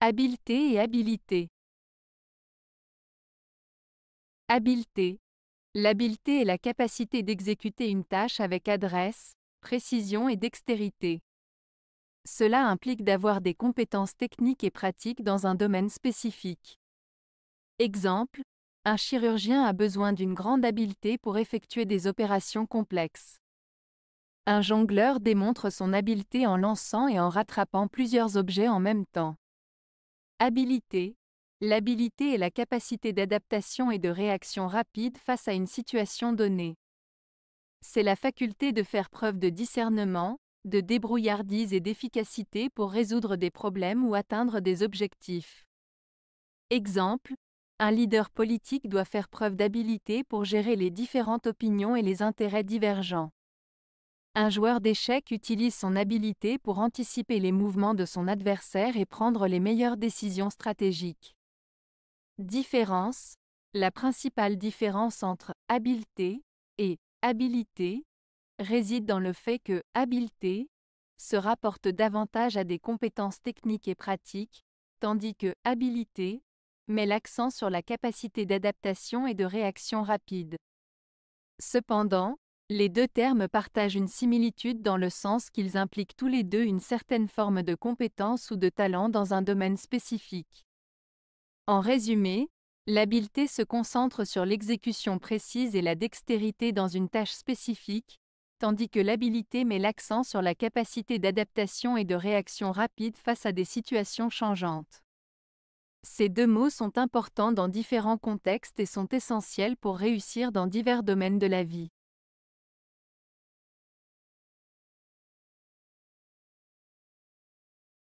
Habileté et habilité. Habileté. L'habileté est la capacité d'exécuter une tâche avec adresse, précision et dextérité. Cela implique d'avoir des compétences techniques et pratiques dans un domaine spécifique. Exemple, un chirurgien a besoin d'une grande habileté pour effectuer des opérations complexes. Un jongleur démontre son habileté en lançant et en rattrapant plusieurs objets en même temps. Habilité. L'habilité est la capacité d'adaptation et de réaction rapide face à une situation donnée. C'est la faculté de faire preuve de discernement, de débrouillardise et d'efficacité pour résoudre des problèmes ou atteindre des objectifs. Exemple, un leader politique doit faire preuve d'habilité pour gérer les différentes opinions et les intérêts divergents. Un joueur d'échecs utilise son habileté pour anticiper les mouvements de son adversaire et prendre les meilleures décisions stratégiques. Différence La principale différence entre habileté et habilité réside dans le fait que habileté se rapporte davantage à des compétences techniques et pratiques, tandis que habilité met l'accent sur la capacité d'adaptation et de réaction rapide. Cependant, les deux termes partagent une similitude dans le sens qu'ils impliquent tous les deux une certaine forme de compétence ou de talent dans un domaine spécifique. En résumé, l'habileté se concentre sur l'exécution précise et la dextérité dans une tâche spécifique, tandis que l'habileté met l'accent sur la capacité d'adaptation et de réaction rapide face à des situations changeantes. Ces deux mots sont importants dans différents contextes et sont essentiels pour réussir dans divers domaines de la vie.